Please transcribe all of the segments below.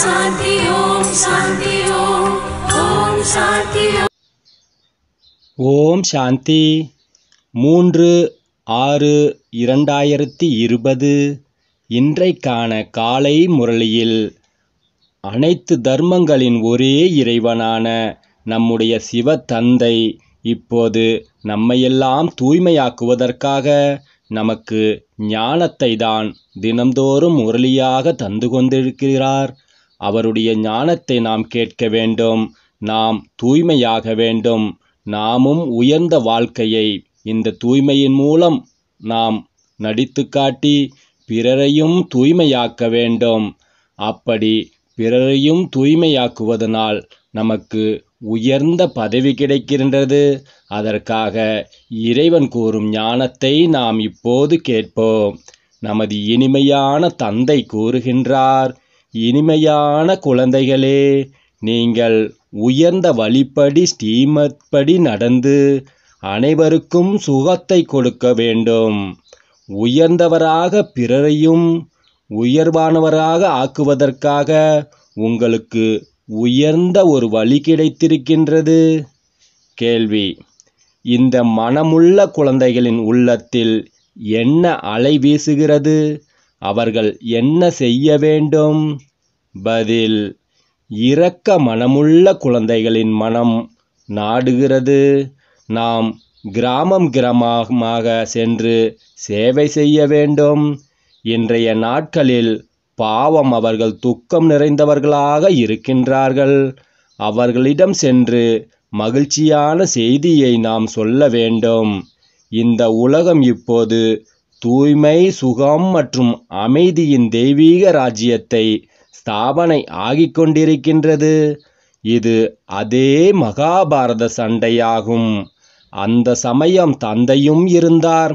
சாந்தி ஓம் சாந்தி ஓம் ஓம் சாந்தி ஓம் சாந்தி மூன்று ஆறு இரண்டாயிரத்தி இருபது இன்றைக்கான காலை முரளியில் அனைத்து தர்மங்களின் ஒரே இறைவனான நம்முடைய சிவ தந்தை இப்போது நம்மையெல்லாம் தூய்மையாக்குவதற்காக நமக்கு ஞானத்தை தான் தினந்தோறும் முரளியாக தந்து கொண்டிருக்கிறார் அவருடைய ஞானத்தை நாம் கேட்க வேண்டும் நாம் தூய்மையாக வேண்டும் நாமும் உயர்ந்த வாழ்க்கையை இந்த தூய்மையின் மூலம் நாம் நடித்து காட்டி பிறரையும் தூய்மையாக்க வேண்டும் அப்படி பிறரையும் தூய்மையாக்குவதனால் நமக்கு உயர்ந்த பதவி கிடைக்கின்றது அதற்காக இறைவன் கூறும் ஞானத்தை நாம் இப்போது கேட்போம் நமது இனிமையான தந்தை கூறுகின்றார் இனிமையான குழந்தைகளே நீங்கள் உயர்ந்த வழிப்படி ஸ்ரீமத்படி நடந்து அனைவருக்கும் சுகத்தை கொடுக்க வேண்டும் உயர்ந்தவராக பிறரையும் உயர்வானவராக ஆக்குவதற்காக உங்களுக்கு உயர்ந்த ஒரு வழி கிடைத்திருக்கின்றது கேள்வி இந்த மனமுள்ள குழந்தைகளின் உள்ளத்தில் என்ன அலை வீசுகிறது அவர்கள் என்ன செய்ய வேண்டும் பதில் இரக்க மனமுள்ள குழந்தைகளின் மனம் நாடுகிறது நாம் கிராமம் கிராமமாக சென்று சேவை செய்ய வேண்டும் இன்றைய நாட்களில் பாவம் அவர்கள் துக்கம் நிறைந்தவர்களாக இருக்கின்றார்கள் அவர்களிடம் சென்று மகிழ்ச்சியான செய்தியை நாம் சொல்ல வேண்டும் இந்த உலகம் இப்போது தூய்மை சுகம் மற்றும் அமைதியின் தெய்வீக ராஜ்யத்தை ஸ்தாபனை ஆகிக் கொண்டிருக்கின்றது இது அதே மகாபாரத சண்டையாகும் அந்த சமயம் தந்தையும் இருந்தார்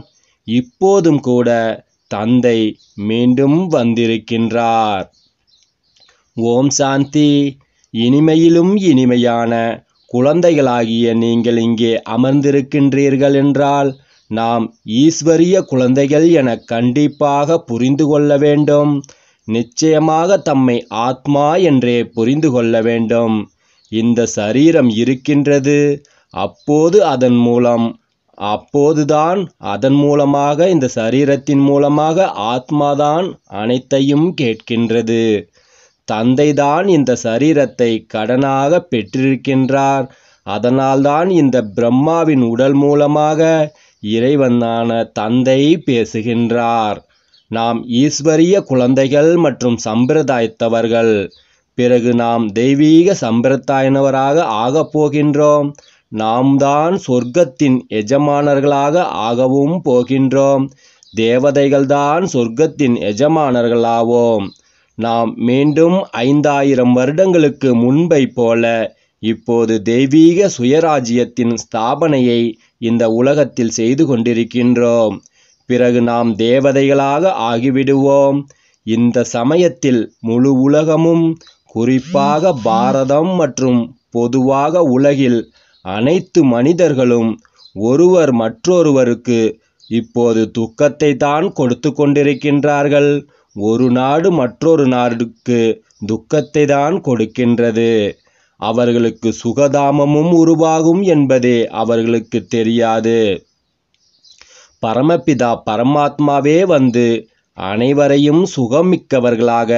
இப்போதும் கூட தந்தை மீண்டும் வந்திருக்கின்றார் ஓம் சாந்தி இனிமையிலும் இனிமையான குழந்தைகளாகிய நீங்கள் இங்கே அமர்ந்திருக்கின்றீர்கள் என்றால் நாம் ஈஸ்வரிய குழந்தைகள் என கண்டிப்பாக புரிந்து கொள்ள வேண்டும் நிச்சயமாக தம்மை ஆத்மா என்றே புரிந்து கொள்ள வேண்டும் இந்த சரீரம் இருக்கின்றது அப்போது அதன் மூலம் அப்போதுதான் அதன் மூலமாக இந்த சரீரத்தின் மூலமாக ஆத்மாதான் அனைத்தையும் கேட்கின்றது தந்தைதான் இந்த சரீரத்தை கடனாக பெற்றிருக்கின்றார் அதனால்தான் இந்த பிரம்மாவின் உடல் மூலமாக இறைவனான தந்தை பேசுகின்றார் நாம் ஈஸ்வரிய குழந்தைகள் மற்றும் சம்பிரதாயத்தவர்கள் பிறகு நாம் தெய்வீக சம்பிரதாயினவராக ஆகப் போகின்றோம் நாம் தான் சொர்க்கத்தின் எஜமானர்களாக ஆகவும் போகின்றோம் தேவதைகள்தான் சொர்க்கத்தின் எஜமானர்களாவோம் நாம் மீண்டும் ஐந்தாயிரம் வருடங்களுக்கு முன்பை போல இப்போது தெய்வீக சுயராஜ்யத்தின் ஸ்தாபனையை இந்த உலகத்தில் செய்து கொண்டிருக்கின்றோம் பிறகு நாம் தேவதைகளாக ஆகிவிடுவோம் இந்த சமயத்தில் முழு உலகமும் குறிப்பாக பாரதம் மற்றும் பொதுவாக உலகில் அனைத்து மனிதர்களும் ஒருவர் மற்றொருவருக்கு இப்போது துக்கத்தை தான் கொடுத்து கொண்டிருக்கின்றார்கள் ஒரு நாடு மற்றொரு நாடுக்கு துக்கத்தை தான் கொடுக்கின்றது அவர்களுக்கு சுகதாமமும் உருவாகும் என்பதே அவர்களுக்கு தெரியாது பரமபிதா பரமாத்மாவே வந்து அனைவரையும் சுகமிக்கவர்களாக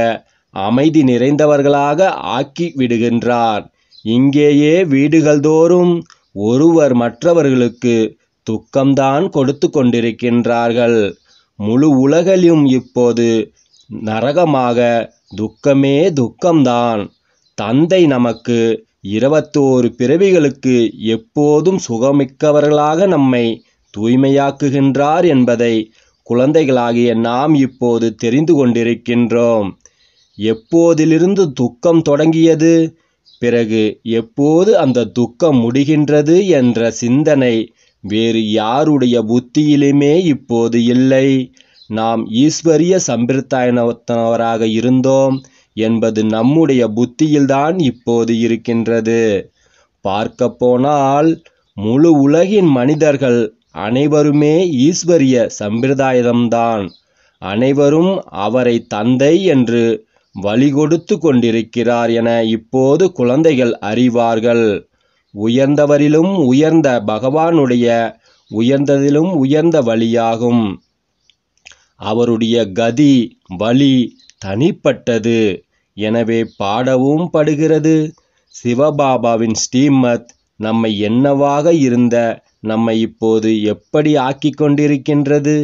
அமைதி நிறைந்தவர்களாக ஆக்கி விடுகின்றார் இங்கேயே வீடுகள் தோறும் ஒருவர் மற்றவர்களுக்கு துக்கம்தான் கொடுத்து கொண்டிருக்கின்றார்கள் முழு உலகிலும் இப்போது நரகமாக துக்கமே துக்கம்தான் தந்தை நமக்கு இருபத்தோரு பிறவிகளுக்கு எப்போதும் சுகமிக்கவர்களாக நம்மை தூய்மையாக்குகின்றார் என்பதை குழந்தைகளாகிய நாம் இப்போது தெரிந்து கொண்டிருக்கின்றோம் எப்போதிலிருந்து துக்கம் தொடங்கியது பிறகு எப்போது அந்த துக்கம் முடிகின்றது என்ற சிந்தனை வேறு யாருடைய புத்தியிலுமே இப்போது இல்லை நாம் ஈஸ்வரிய சம்பிரத்தாயனத்தனவராக இருந்தோம் என்பது நம்முடைய புத்தியில்தான் இப்போது இருக்கின்றது பார்க்கப்போனால் முழு உலகின் மனிதர்கள் அனைவருமே ஈஸ்வரிய சம்பிரதாயம்தான் அனைவரும் அவரை தந்தை என்று வழிகொடுத்து கொண்டிருக்கிறார் என இப்போது குழந்தைகள் அறிவார்கள் உயர்ந்தவரிலும் உயர்ந்த பகவானுடைய உயர்ந்ததிலும் உயர்ந்த வழியாகும் அவருடைய கதி வழி தனிப்பட்டது எனவே பாடவும் படுகிறது சிவபாபாவின் ஸ்ரீமத் நம்மை என்னவாக இருந்த நம்மை இப்போது எப்படி ஆக்கிக் கொண்டிருக்கின்றது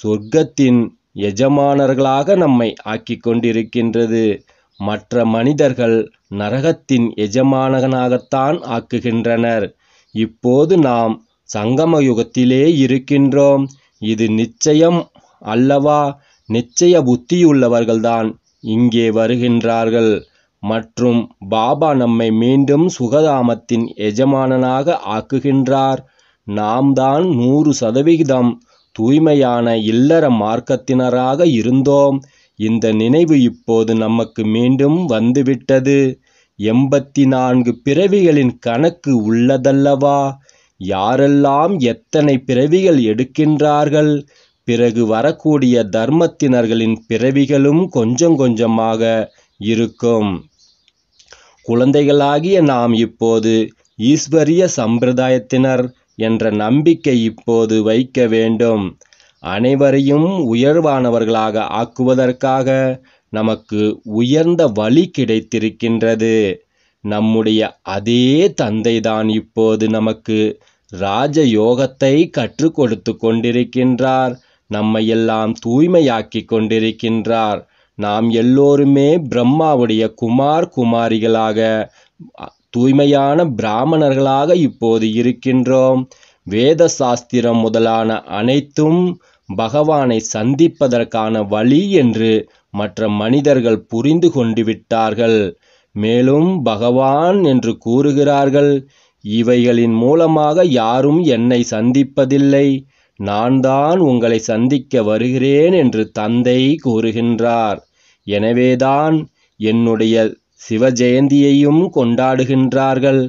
சொர்க்கத்தின் எஜமானர்களாக நம்மை ஆக்கிக் கொண்டிருக்கின்றது மற்ற மனிதர்கள் நரகத்தின் எஜமானகனாகத்தான் ஆக்குகின்றனர் இப்போது நாம் சங்கம யுகத்திலே இருக்கின்றோம் இது நிச்சயம் அல்லவா நிச்சய புத்தியுள்ளவர்கள்தான் இங்கே வருகின்றார்கள் மற்றும் பாபா நம்மை மீண்டும் சுகதாமத்தின் எஜமானனாக ஆக்குகின்றார் நாம் தான் நூறு சதவிகிதம் தூய்மையான இல்லற மார்க்கத்தினராக இருந்தோம் இந்த நினைவு இப்போது நமக்கு மீண்டும் வந்துவிட்டது எண்பத்தி நான்கு பிறவிகளின் கணக்கு உள்ளதல்லவா யாரெல்லாம் எத்தனை பிறவிகள் எடுக்கின்றார்கள் பிறகு வரக்கூடிய தர்மத்தினர்களின் பிறவிகளும் கொஞ்சம் கொஞ்சமாக இருக்கும் குழந்தைகளாகிய நாம் இப்போது ஈஸ்வரிய சம்பிரதாயத்தினர் என்ற நம்பிக்கை இப்போது வைக்க வேண்டும் அனைவரையும் உயர்வானவர்களாக ஆக்குவதற்காக நமக்கு உயர்ந்த வழி கிடைத்திருக்கின்றது நம்முடைய அதே தந்தைதான் இப்போது நமக்கு ராஜயோகத்தை கற்றுக் கொடுத்து கொண்டிருக்கின்றார் நம்மையெல்லாம் தூய்மையாக்கி கொண்டிருக்கின்றார் நாம் எல்லோருமே பிரம்மாவுடைய குமார் குமாரிகளாக தூய்மையான பிராமணர்களாக இப்போது இருக்கின்றோம் வேத சாஸ்திரம் முதலான அனைத்தும் பகவானை சந்திப்பதற்கான வழி என்று மற்ற மனிதர்கள் புரிந்து கொண்டு விட்டார்கள் மேலும் பகவான் என்று கூறுகிறார்கள் இவைகளின் மூலமாக யாரும் என்னை சந்திப்பதில்லை நான் தான் உங்களை சந்திக்க வருகிறேன் என்று தந்தை கூறுகின்றார் எனவேதான் என்னுடைய சிவஜெயந்தியையும் கொண்டாடுகின்றார்கள்.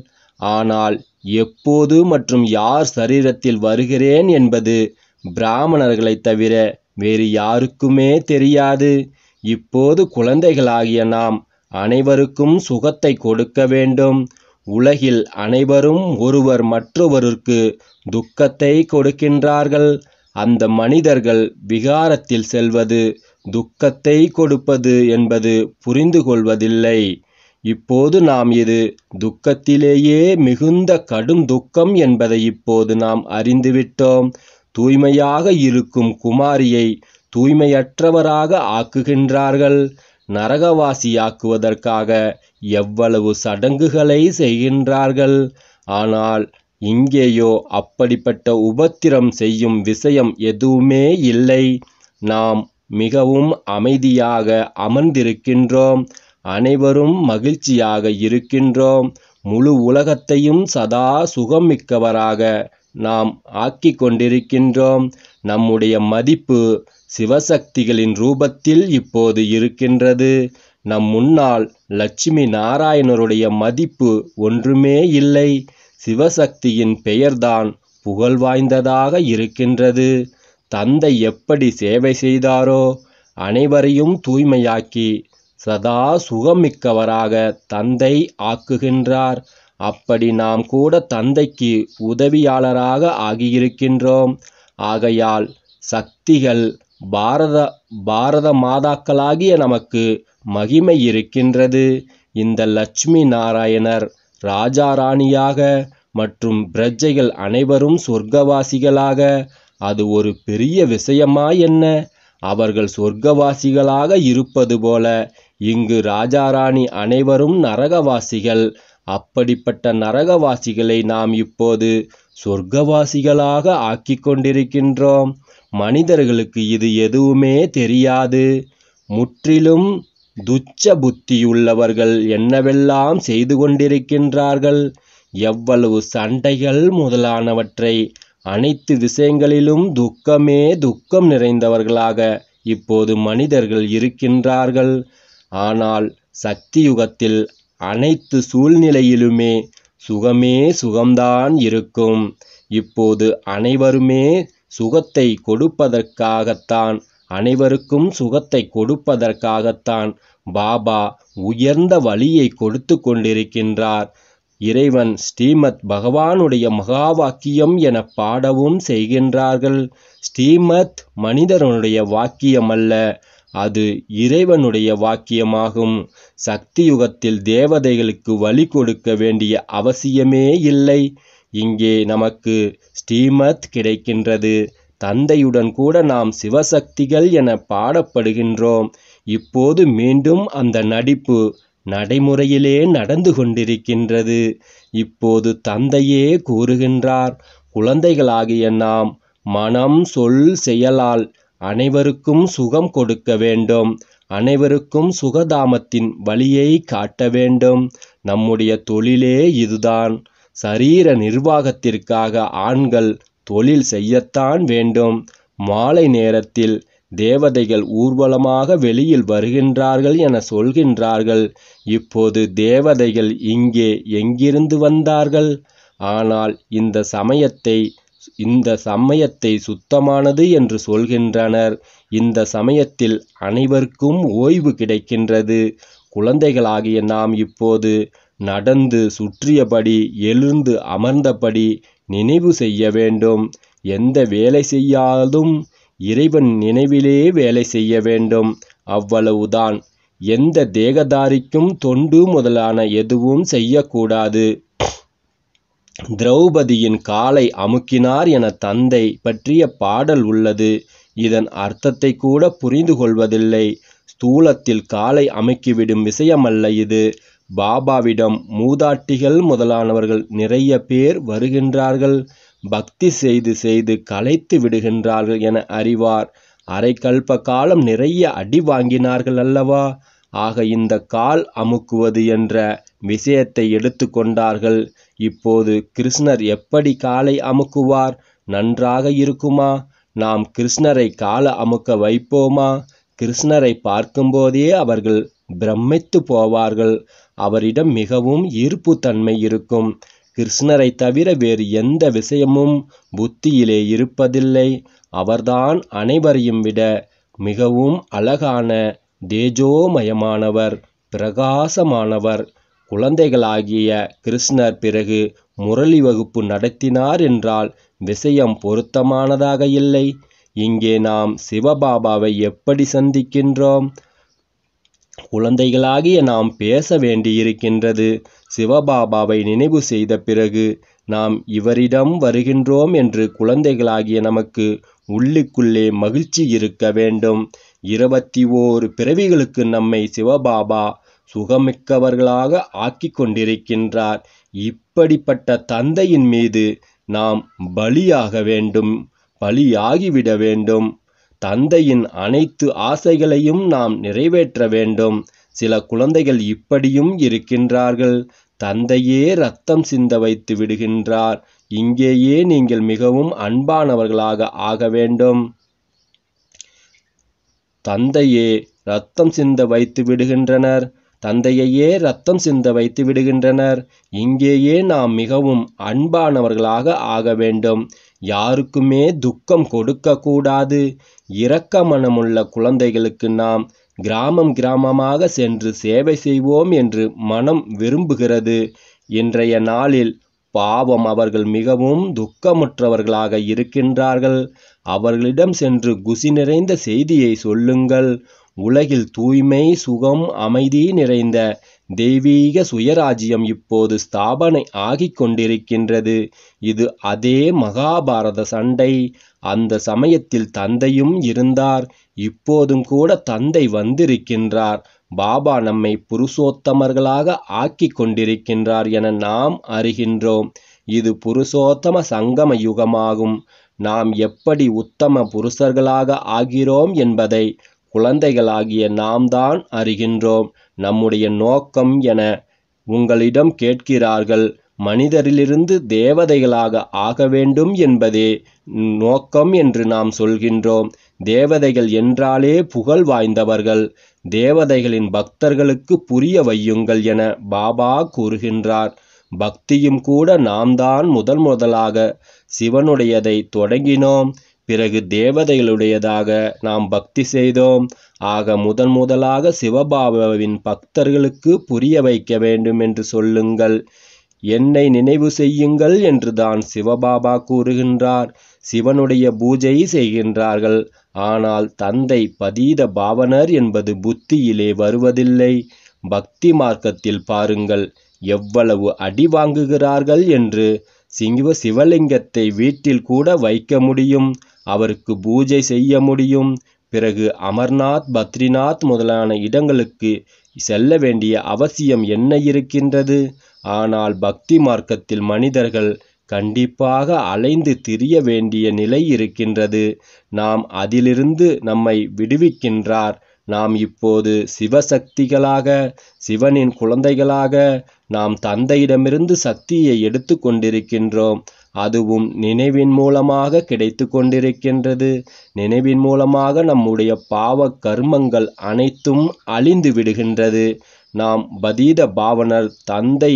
ஆனால் எப்போது மற்றும் யார் சரீரத்தில் வருகிறேன் என்பது பிராமணர்களைத் தவிர வேறு யாருக்குமே தெரியாது. இப்போது குழந்தைகளாகிய நாம் அனைவருக்கும் சுகத்தை கொடுக்க வேண்டும். உலகில் அனைவரும் ஒருவர் மற்றொருவருக்கு துக்கத்தை கொடுக்கின்றார்கள். அந்த மனிதர்கள் விகாரத்தில் செல்வது துக்கத்தை கொடுப்பது என்பது புரிந்து கொள்வதில்லை இப்போது நாம் இது துக்கத்திலேயே மிகுந்த கடும் துக்கம் என்பதை இப்போது நாம் அறிந்துவிட்டோம் தூய்மையாக இருக்கும் குமாரியை தூய்மையற்றவராக ஆக்குகின்றார்கள் நரகவாசியாக்குவதற்காக எவ்வளவு சடங்குகளை செய்கின்றார்கள் ஆனால் இங்கேயோ அப்படிப்பட்ட உபத்திரம் செய்யும் விஷயம் எதுவுமே இல்லை நாம் மிகவும் அமைதியாக அமர்ந்திருக்கின்றோம். அனைவரும் மகிழ்ச்சியாக இருக்கின்றோம். முழு உலகத்தையும் சதா சுகம் மிக்கவராக நாம் ஆக்கிக் கொண்டிருக்கின்றோம். நம்முடைய மதிப்பு சிவசக்திகளின் ரூபத்தில் இப்போது இருக்கின்றது. நம் முன்னால் லட்சுமி நாராயணருடைய மதிப்பு ஒன்றுமே இல்லை. சிவசக்தியின் பெயர்தான் புகழ் வாய்ந்ததாக இருக்கின்றது. தந்தை எப்படி சேவை செய்தாரோ அனைவரையும் தூய்மையாக்கி சதா சுகமிக்கவராக தந்தை ஆக்குகின்றார் அப்படி நாம் கூட தந்தைக்கு உதவியாளராக ஆகியிருக்கின்றோம் ஆகையால் சக்திகள் பாரத பாரத மாதாக்களாகிய நமக்கு மகிமை இருக்கின்றது இந்த லட்சுமி நாராயணர் ராஜா ராணியாக மற்றும் பிரஜைகள் அனைவரும் சொர்க்கவாசிகளாக அது ஒரு பெரிய விஷயமா என்ன அவர்கள் சொர்க்கவாசிகளாக இருப்பது போல இங்கு ராஜாராணி அனைவரும் நரகவாசிகள் அப்படிப்பட்ட நரகவாசிகளை நாம் இப்போது சொர்க்கவாசிகளாக ஆக்கி கொண்டிருக்கின்றோம் மனிதர்களுக்கு இது எதுவுமே தெரியாது முற்றிலும் துச்ச புத்தியுள்ளவர்கள் என்னவெல்லாம் செய்து கொண்டிருக்கின்றார்கள் எவ்வளவு சண்டைகள் முதலானவற்றை அனைத்து விஷயங்களிலும் துக்கமே துக்கம் நிறைந்தவர்களாக இப்போது மனிதர்கள் இருக்கின்றார்கள் ஆனால் சக்தி யுகத்தில் அனைத்து சூழ்நிலையிலுமே சுகமே சுகம்தான் இருக்கும் இப்போது அனைவருமே சுகத்தை கொடுப்பதற்காகத்தான் அனைவருக்கும் சுகத்தை கொடுப்பதற்காகத்தான் பாபா உயர்ந்த வழியை கொடுத்து கொண்டிருக்கின்றார் இறைவன் ஸ்ரீமத் பகவானுடைய மகா வாக்கியம் என பாடவும் செய்கின்றார்கள் ஸ்ரீமத் மனிதனுடைய வாக்கியம் அல்ல அது இறைவனுடைய வாக்கியமாகும் சக்தி யுகத்தில் தேவதைகளுக்கு வழி கொடுக்க வேண்டிய அவசியமே இல்லை இங்கே நமக்கு ஸ்ரீமத் கிடைக்கின்றது தந்தையுடன் கூட நாம் சிவசக்திகள் என பாடப்படுகின்றோம் இப்போது மீண்டும் அந்த நடிப்பு நடைமுறையிலே நடந்து கொண்டிருக்கின்றது இப்போது தந்தையே கூறுகின்றார் குழந்தைகளாகிய நாம் மனம் சொல் செயலால் அனைவருக்கும் சுகம் கொடுக்க வேண்டும் அனைவருக்கும் சுகதாமத்தின் வழியை காட்ட வேண்டும் நம்முடைய தொழிலே இதுதான் சரீர நிர்வாகத்திற்காக ஆண்கள் தொழில் செய்யத்தான் வேண்டும் மாலை நேரத்தில் தேவதைகள் ஊர்வலமாக வெளியில் வருகின்றார்கள் என சொல்கின்றார்கள் இப்போது தேவதைகள் இங்கே எங்கிருந்து வந்தார்கள் ஆனால் இந்த சமயத்தை இந்த சமயத்தை சுத்தமானது என்று சொல்கின்றனர் இந்த சமயத்தில் அனைவருக்கும் ஓய்வு கிடைக்கின்றது குழந்தைகளாகிய நாம் இப்போது நடந்து சுற்றியபடி எழுந்து அமர்ந்தபடி நினைவு செய்ய வேண்டும் எந்த வேலை செய்யாதும் இறைவன் நினைவிலே வேலை செய்ய வேண்டும் அவ்வளவுதான் எந்த தேகதாரிக்கும் தொண்டு முதலான எதுவும் செய்யக்கூடாது திரௌபதியின் காலை அமுக்கினார் என தந்தை பற்றிய பாடல் உள்ளது இதன் அர்த்தத்தை கூட புரிந்து கொள்வதில்லை ஸ்தூலத்தில் காலை அமைக்கிவிடும் விஷயமல்ல இது பாபாவிடம் மூதாட்டிகள் முதலானவர்கள் நிறைய பேர் வருகின்றார்கள் பக்தி செய்து செய்து கலைத்து விடுகின்றார்கள் என அறிவார் கல்ப காலம் நிறைய அடி வாங்கினார்கள் அல்லவா ஆக இந்த கால் அமுக்குவது என்ற விஷயத்தை எடுத்துக்கொண்டார்கள் இப்போது கிருஷ்ணர் எப்படி காலை அமுக்குவார் நன்றாக இருக்குமா நாம் கிருஷ்ணரை கால அமுக்க வைப்போமா கிருஷ்ணரை பார்க்கும்போதே அவர்கள் பிரமித்து போவார்கள் அவரிடம் மிகவும் ஈர்ப்புத்தன்மை இருக்கும் கிருஷ்ணரை தவிர வேறு எந்த விஷயமும் புத்தியிலே இருப்பதில்லை அவர்தான் அனைவரையும் விட மிகவும் அழகான தேஜோமயமானவர் பிரகாசமானவர் குழந்தைகளாகிய கிருஷ்ணர் பிறகு முரளி வகுப்பு நடத்தினார் என்றால் விஷயம் பொருத்தமானதாக இல்லை இங்கே நாம் சிவபாபாவை எப்படி சந்திக்கின்றோம் குழந்தைகளாகிய நாம் பேச வேண்டியிருக்கின்றது சிவபாபாவை நினைவு செய்த பிறகு நாம் இவரிடம் வருகின்றோம் என்று குழந்தைகளாகிய நமக்கு உள்ளுக்குள்ளே மகிழ்ச்சி இருக்க வேண்டும் இருபத்தி ஓரு பிறவிகளுக்கு நம்மை சிவபாபா சுகமிக்கவர்களாக ஆக்கி கொண்டிருக்கின்றார் இப்படிப்பட்ட தந்தையின் மீது நாம் பலியாக வேண்டும் பலியாகிவிட வேண்டும் தந்தையின் அனைத்து ஆசைகளையும் நாம் நிறைவேற்ற வேண்டும் சில குழந்தைகள் இப்படியும் இருக்கின்றார்கள் தந்தையே ரத்தம் சிந்த வைத்து விடுகின்றார் இங்கேயே நீங்கள் மிகவும் அன்பானவர்களாக ஆக வேண்டும் தந்தையே ரத்தம் சிந்த வைத்து விடுகின்றனர் தந்தையையே ரத்தம் சிந்த வைத்து விடுகின்றனர் இங்கேயே நாம் மிகவும் அன்பானவர்களாக ஆக வேண்டும் யாருக்குமே துக்கம் கொடுக்கக்கூடாது இரக்க மனமுள்ள குழந்தைகளுக்கு நாம் கிராமம் கிராமமாக சென்று சேவை செய்வோம் என்று மனம் விரும்புகிறது இன்றைய நாளில் பாவம் அவர்கள் மிகவும் துக்கமுற்றவர்களாக இருக்கின்றார்கள் அவர்களிடம் சென்று குசி நிறைந்த செய்தியை சொல்லுங்கள் உலகில் தூய்மை சுகம் அமைதி நிறைந்த தெய்வீக சுயராஜ்யம் இப்போது ஸ்தாபனை ஆகிக் கொண்டிருக்கின்றது இது அதே மகாபாரத சண்டை அந்த சமயத்தில் தந்தையும் இருந்தார் இப்போதும் கூட தந்தை வந்திருக்கின்றார் பாபா நம்மை புருஷோத்தமர்களாக ஆக்கி கொண்டிருக்கின்றார் என நாம் அறிகின்றோம் இது புருஷோத்தம சங்கம யுகமாகும் நாம் எப்படி உத்தம புருஷர்களாக ஆகிறோம் என்பதை குழந்தைகளாகிய நாம் தான் அறிகின்றோம் நம்முடைய நோக்கம் என உங்களிடம் கேட்கிறார்கள் மனிதரிலிருந்து தேவதைகளாக ஆக வேண்டும் என்பதே நோக்கம் என்று நாம் சொல்கின்றோம் தேவதைகள் என்றாலே புகழ் வாய்ந்தவர்கள் தேவதைகளின் பக்தர்களுக்கு புரிய வையுங்கள் என பாபா கூறுகின்றார் பக்தியும் கூட நாம் தான் முதல் முதலாக சிவனுடையதை தொடங்கினோம் பிறகு தேவதைகளுடையதாக நாம் பக்தி செய்தோம் ஆக முதன் முதலாக சிவபாபாவின் பக்தர்களுக்கு புரிய வைக்க வேண்டும் என்று சொல்லுங்கள் என்னை நினைவு செய்யுங்கள் என்றுதான் சிவபாபா கூறுகின்றார் சிவனுடைய பூஜை செய்கின்றார்கள் ஆனால் தந்தை பதீத பாவனர் என்பது புத்தியிலே வருவதில்லை பக்தி மார்க்கத்தில் பாருங்கள் எவ்வளவு அடி வாங்குகிறார்கள் என்று சிங்க சிவலிங்கத்தை வீட்டில் கூட வைக்க முடியும் அவருக்கு பூஜை செய்ய முடியும் பிறகு அமர்நாத் பத்ரிநாத் முதலான இடங்களுக்கு செல்ல வேண்டிய அவசியம் என்ன இருக்கின்றது ஆனால் பக்தி மார்க்கத்தில் மனிதர்கள் கண்டிப்பாக அலைந்து திரிய வேண்டிய நிலை இருக்கின்றது நாம் அதிலிருந்து நம்மை விடுவிக்கின்றார் நாம் இப்போது சிவசக்திகளாக சிவனின் குழந்தைகளாக நாம் தந்தையிடமிருந்து சக்தியை எடுத்து கொண்டிருக்கின்றோம் அதுவும் நினைவின் மூலமாக கிடைத்து கொண்டிருக்கின்றது நினைவின் மூலமாக நம்முடைய பாவ கர்மங்கள் அனைத்தும் அழிந்து விடுகின்றது நாம் பதீத பாவனர் தந்தை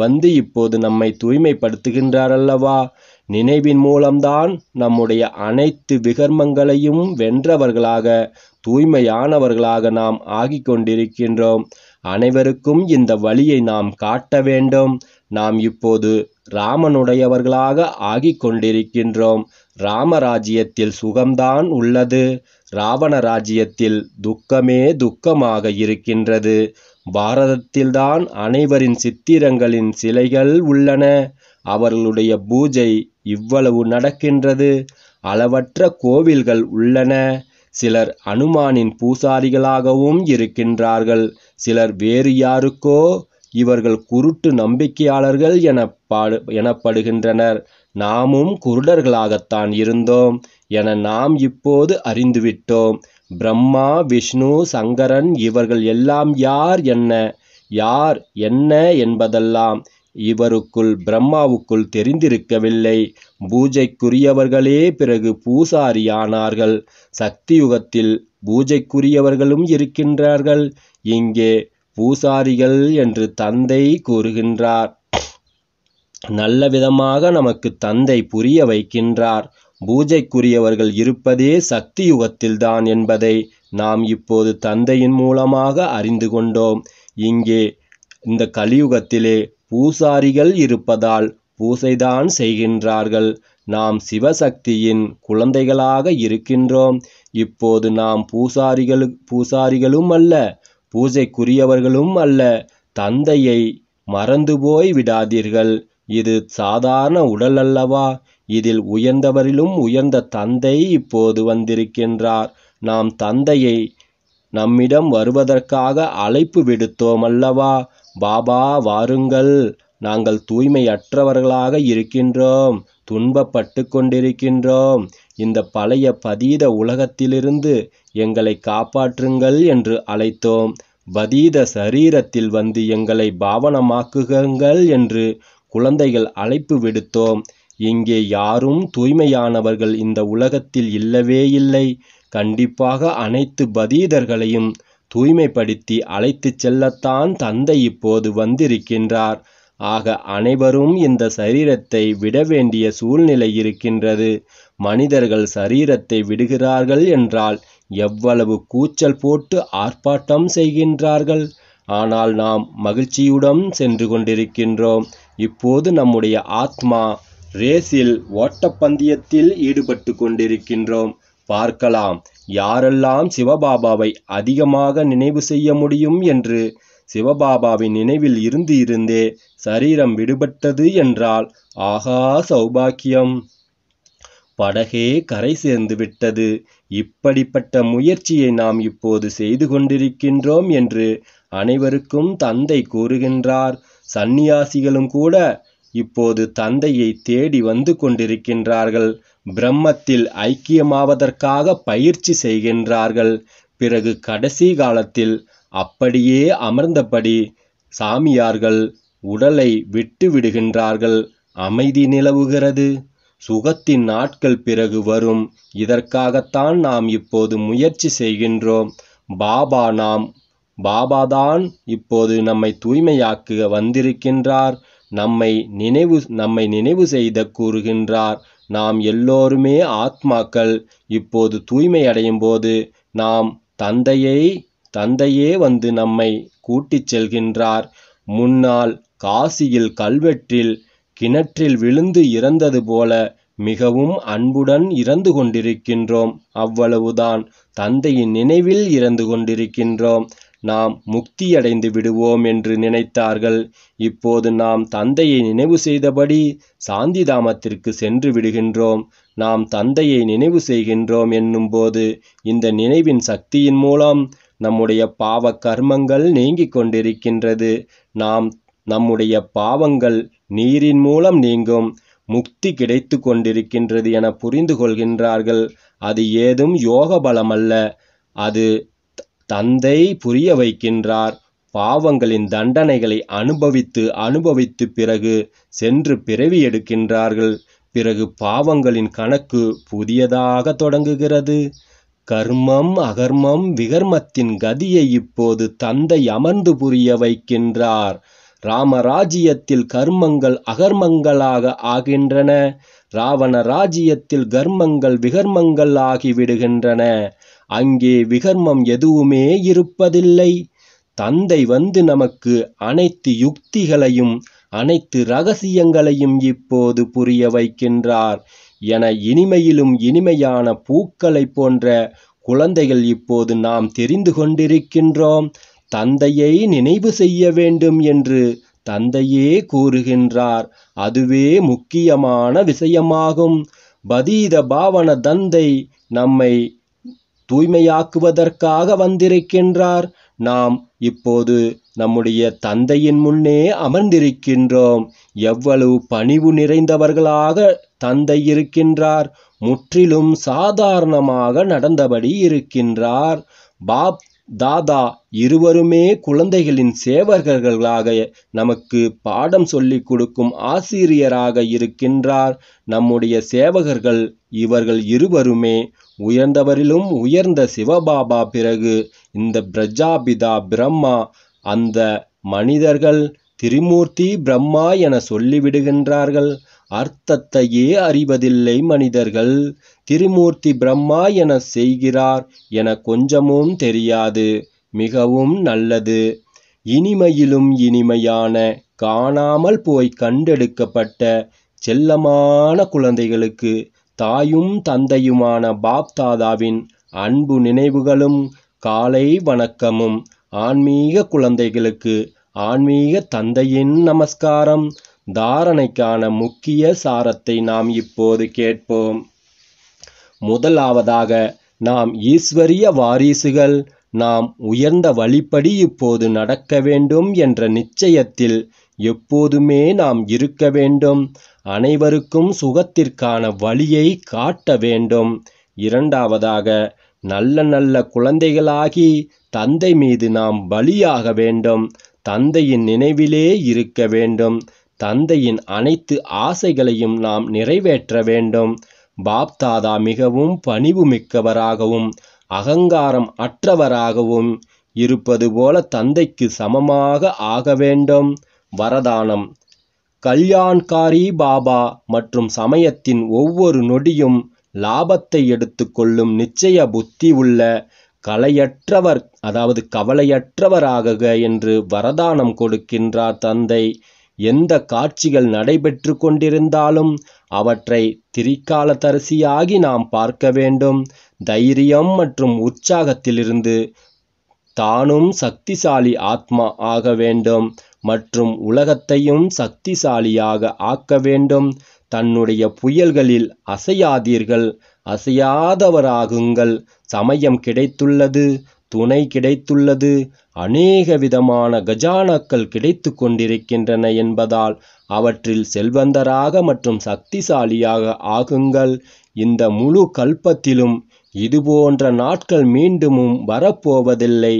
வந்து இப்போது நம்மை தூய்மைப்படுத்துகின்றாரல்லவா நினைவின் மூலம்தான் நம்முடைய அனைத்து விகர்மங்களையும் வென்றவர்களாக தூய்மையானவர்களாக நாம் ஆகி கொண்டிருக்கின்றோம் அனைவருக்கும் இந்த வழியை நாம் காட்ட வேண்டும் நாம் இப்போது ராமனுடையவர்களாக ஆகி கொண்டிருக்கின்றோம் ராமராஜ்யத்தில் சுகம்தான் உள்ளது ராவண ராஜ்யத்தில் துக்கமே துக்கமாக இருக்கின்றது பாரதத்தில்தான் அனைவரின் சித்திரங்களின் சிலைகள் உள்ளன. அவர்களுடைய பூஜை இவ்வளவு நடக்கின்றது. அளவற்ற கோவில்கள் உள்ளன. சிலர் அனுமானின் பூசாரிகளாகவும் இருக்கின்றார்கள். சிலர் வேறு யாருக்கோ. இவர்கள் குருட்டு நம்பிக்கையாளர்கள் எனப்படுகின்றனர். நாமும் குருடர்களாகத்தான் இருந்தோம் என நாம் இப்போது அறிந்துவிட்டோம். பிரம்மா விஷ்ணு சங்கரன் இவர்கள் எல்லாம் யார் என்ன யார் என்ன என்பதெல்லாம் இவருக்குள் பிரம்மாவுக்குள் தெரிந்திருக்கவில்லை பூஜைக்குரியவர்களே பிறகு பூசாரியானார்கள் சக்தியுகத்தில் பூஜைக்குரியவர்களும் இருக்கின்றார்கள் இங்கே பூசாரிகள் என்று தந்தை கூறுகின்றார் நல்ல விதமாக நமக்கு தந்தை புரிய வைக்கின்றார் பூஜைக்குரியவர்கள் இருப்பதே சக்தி யுகத்தில்தான் என்பதை நாம் இப்போது தந்தையின் மூலமாக அறிந்து கொண்டோம் இங்கே இந்த கலியுகத்திலே பூசாரிகள் இருப்பதால் பூசைதான் செய்கின்றார்கள் நாம் சிவசக்தியின் குழந்தைகளாக இருக்கின்றோம் இப்போது நாம் பூசாரிகளு பூசாரிகளும் அல்ல பூஜைக்குரியவர்களும் அல்ல தந்தையை மறந்து போய் விடாதீர்கள் இது சாதாரண உடல் அல்லவா இதில் உயர்ந்தவரிலும் உயர்ந்த தந்தை இப்போது வந்திருக்கின்றார் நாம் தந்தையை நம்மிடம் வருவதற்காக அழைப்பு விடுத்தோம் அல்லவா பாபா வாருங்கள் நாங்கள் தூய்மையற்றவர்களாக இருக்கின்றோம் துன்பப்பட்டு கொண்டிருக்கின்றோம் இந்த பழைய பதீத உலகத்திலிருந்து எங்களை காப்பாற்றுங்கள் என்று அழைத்தோம் பதீத சரீரத்தில் வந்து எங்களை பாவனமாக்குங்கள் என்று குழந்தைகள் அழைப்பு விடுத்தோம் இங்கே யாரும் தூய்மையானவர்கள் இந்த உலகத்தில் இல்லவே இல்லை கண்டிப்பாக அனைத்து பதீதர்களையும் தூய்மைப்படுத்தி அழைத்துச் செல்லத்தான் தந்தை இப்போது வந்திருக்கின்றார் ஆக அனைவரும் இந்த சரீரத்தை விட வேண்டிய சூழ்நிலை இருக்கின்றது மனிதர்கள் சரீரத்தை விடுகிறார்கள் என்றால் எவ்வளவு கூச்சல் போட்டு ஆர்ப்பாட்டம் செய்கின்றார்கள் ஆனால் நாம் மகிழ்ச்சியுடன் சென்று கொண்டிருக்கின்றோம் இப்போது நம்முடைய ஆத்மா ரேஸில் ஓட்டப்பந்தயத்தில் ஈடுபட்டு கொண்டிருக்கின்றோம் பார்க்கலாம் யாரெல்லாம் சிவபாபாவை அதிகமாக நினைவு செய்ய முடியும் என்று சிவபாபாவின் நினைவில் இருந்து இருந்தே சரீரம் விடுபட்டது என்றால் ஆகா சௌபாக்கியம் படகே கரை சேர்ந்து விட்டது இப்படிப்பட்ட முயற்சியை நாம் இப்போது செய்து கொண்டிருக்கின்றோம் என்று அனைவருக்கும் தந்தை கூறுகின்றார் சந்நியாசிகளும் கூட இப்போது தந்தையை தேடி வந்து கொண்டிருக்கின்றார்கள் பிரம்மத்தில் ஐக்கியமாவதற்காக பயிற்சி செய்கின்றார்கள் பிறகு கடைசி காலத்தில் அப்படியே அமர்ந்தபடி சாமியார்கள் உடலை விட்டு விடுகின்றார்கள் அமைதி நிலவுகிறது சுகத்தின் நாட்கள் பிறகு வரும் இதற்காகத்தான் நாம் இப்போது முயற்சி செய்கின்றோம் பாபா நாம் பாபாதான் இப்போது நம்மை தூய்மையாக்க வந்திருக்கின்றார் நம்மை நினைவு நம்மை நினைவு செய்த கூறுகின்றார் நாம் எல்லோருமே ஆத்மாக்கள் இப்போது தூய்மை அடையும் போது நாம் தந்தையை தந்தையே வந்து நம்மை கூட்டிச் செல்கின்றார் முன்னால் காசியில் கல்வெற்றில் கிணற்றில் விழுந்து இறந்தது போல மிகவும் அன்புடன் இறந்து கொண்டிருக்கின்றோம் அவ்வளவுதான் தந்தையின் நினைவில் இறந்து கொண்டிருக்கின்றோம் நாம் முக்தியடைந்து விடுவோம் என்று நினைத்தார்கள் இப்போது நாம் தந்தையை நினைவு செய்தபடி சாந்திதாமத்திற்கு சென்று விடுகின்றோம் நாம் தந்தையை நினைவு செய்கின்றோம் என்னும்போது இந்த நினைவின் சக்தியின் மூலம் நம்முடைய பாவ கர்மங்கள் நீங்கிக் கொண்டிருக்கின்றது நாம் நம்முடைய பாவங்கள் நீரின் மூலம் நீங்கும் முக்தி கிடைத்து கொண்டிருக்கின்றது என புரிந்து கொள்கின்றார்கள் அது ஏதும் யோக பலமல்ல அது தந்தை புரிய வைக்கின்றார் பாவங்களின் தண்டனைகளை அனுபவித்து அனுபவித்து பிறகு சென்று பிறவி எடுக்கின்றார்கள் பிறகு பாவங்களின் கணக்கு புதியதாக தொடங்குகிறது கர்மம் அகர்மம் விகர்மத்தின் கதியை இப்போது தந்தை அமர்ந்து புரிய வைக்கின்றார் ராமராஜ்யத்தில் கர்மங்கள் அகர்மங்களாக ஆகின்றன ராவண ராஜ்யத்தில் கர்மங்கள் விகர்மங்கள் ஆகிவிடுகின்றன அங்கே விகர்மம் எதுவுமே இருப்பதில்லை தந்தை வந்து நமக்கு அனைத்து யுக்திகளையும் அனைத்து ரகசியங்களையும் இப்போது புரிய வைக்கின்றார் என இனிமையிலும் இனிமையான பூக்களை போன்ற குழந்தைகள் இப்போது நாம் தெரிந்து கொண்டிருக்கின்றோம் தந்தையை நினைவு செய்ய வேண்டும் என்று தந்தையே கூறுகின்றார் அதுவே முக்கியமான விஷயமாகும் பதீத பாவன தந்தை நம்மை தூய்மையாக்குவதற்காக வந்திருக்கின்றார் நாம் இப்போது நம்முடைய தந்தையின் முன்னே அமர்ந்திருக்கின்றோம் எவ்வளவு பணிவு நிறைந்தவர்களாக தந்தை இருக்கின்றார் முற்றிலும் சாதாரணமாக நடந்தபடி இருக்கின்றார் பாப் தாதா இருவருமே குழந்தைகளின் சேவகர்களாக நமக்கு பாடம் சொல்லிக் கொடுக்கும் ஆசிரியராக இருக்கின்றார் நம்முடைய சேவகர்கள் இவர்கள் இருவருமே உயர்ந்தவரிலும் உயர்ந்த சிவபாபா பிறகு இந்த பிரஜாபிதா பிரம்மா அந்த மனிதர்கள் திரிமூர்த்தி பிரம்மா என சொல்லிவிடுகின்றார்கள் அர்த்தத்தையே அறிவதில்லை மனிதர்கள் திருமூர்த்தி பிரம்மா என செய்கிறார் என கொஞ்சமும் தெரியாது மிகவும் நல்லது இனிமையிலும் இனிமையான காணாமல் போய் கண்டெடுக்கப்பட்ட செல்லமான குழந்தைகளுக்கு தாயும் தந்தையுமான பாப்தாதாவின் அன்பு நினைவுகளும் காலை வணக்கமும் ஆன்மீக குழந்தைகளுக்கு ஆன்மீக தந்தையின் நமஸ்காரம் தாரணைக்கான முக்கிய சாரத்தை நாம் இப்போது கேட்போம் முதலாவதாக நாம் ஈஸ்வரிய வாரிசுகள் நாம் உயர்ந்த வழிப்படி இப்போது நடக்க வேண்டும் என்ற நிச்சயத்தில் எப்போதுமே நாம் இருக்க வேண்டும் அனைவருக்கும் சுகத்திற்கான வழியை காட்ட வேண்டும் இரண்டாவதாக நல்ல நல்ல குழந்தைகளாகி தந்தை மீது நாம் பலியாக வேண்டும் தந்தையின் நினைவிலே இருக்க வேண்டும் தந்தையின் அனைத்து ஆசைகளையும் நாம் நிறைவேற்ற வேண்டும் பாப்தாதா மிகவும் பணிவு மிக்கவராகவும் அகங்காரம் அற்றவராகவும் இருப்பது போல தந்தைக்கு சமமாக ஆக வேண்டும் வரதானம் கல்யாண்காரி பாபா மற்றும் சமயத்தின் ஒவ்வொரு நொடியும் லாபத்தை எடுத்துக்கொள்ளும் நிச்சய புத்தி உள்ள கலையற்றவர் அதாவது கவலையற்றவராக என்று வரதானம் கொடுக்கின்றார் தந்தை எந்த காட்சிகள் நடைபெற்று கொண்டிருந்தாலும் அவற்றை திரிகாலதரிசியாகி நாம் பார்க்க வேண்டும் தைரியம் மற்றும் உற்சாகத்திலிருந்து தானும் சக்திசாலி ஆத்மா ஆக வேண்டும் மற்றும் உலகத்தையும் சக்திசாலியாக ஆக்க வேண்டும் தன்னுடைய புயல்களில் அசையாதீர்கள் அசையாதவராகுங்கள் சமயம் கிடைத்துள்ளது துணை கிடைத்துள்ளது அநேக விதமான கஜானாக்கள் கிடைத்து கொண்டிருக்கின்றன என்பதால் அவற்றில் செல்வந்தராக மற்றும் சக்திசாலியாக ஆகுங்கள் இந்த முழு கல்பத்திலும் இதுபோன்ற நாட்கள் மீண்டும் வரப்போவதில்லை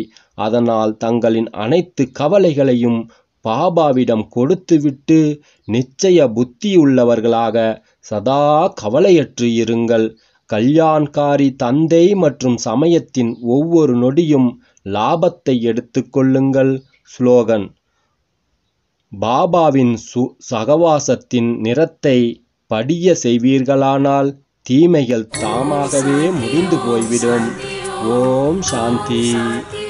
அதனால் தங்களின் அனைத்து கவலைகளையும் பாபாவிடம் கொடுத்துவிட்டு நிச்சய புத்தியுள்ளவர்களாக சதா கவலையற்று இருங்கள் கல்யாண்காரி தந்தை மற்றும் சமயத்தின் ஒவ்வொரு நொடியும் லாபத்தை எடுத்துக்கொள்ளுங்கள் ஸ்லோகன் பாபாவின் சு சகவாசத்தின் நிறத்தை படிய செய்வீர்களானால் தீமைகள் தாமாகவே முடிந்து போய்விடும் ஓம் சாந்தி